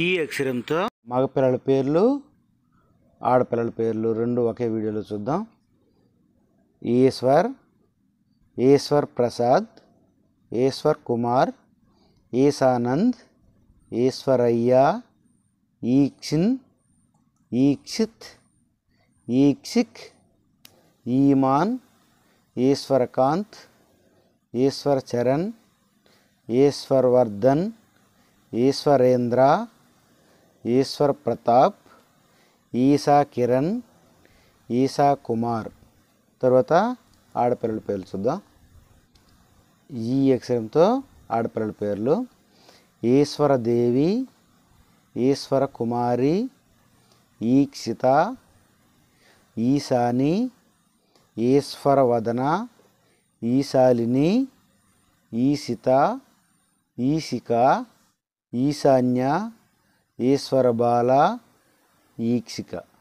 ఈ అక్షరంతో మగపిల్లల పేర్లు ఆడపిల్లల పేర్లు రెండు ఒకే వీడియోలో చూద్దాం ఈశ్వర్ ఈశ్వర్ ప్రసాద్ ఈశ్వర్ కుమార్ ఈశానంద్ ఈశ్వరయ్య ఈక్షిన్ ఈక్షిత్ ఈక్షిక్ ఈమాన్ ఈశ్వరకాంత్ ఈశ్వర్ చరణ్ ఈశ్వర్వర్ధన్ ఈశ్వరేంద్ర ఈశ్వర్ ప్రతాప్ ఈశా కిరణ్ ఈశా కుమార్ తర్వాత ఆడపిల్లల పేర్లు చూద్దాం ఈ అక్షరంతో ఆడపిల్లల పేర్లు ఈశ్వరదేవి ఈశ్వర కుమారి ఈక్షిత ఈశాని ఈశ్వరవదన ఈశాలిని ఈశిత ఈశిక ఈశాన్య ఈశ్వర బాల ఈక్షిక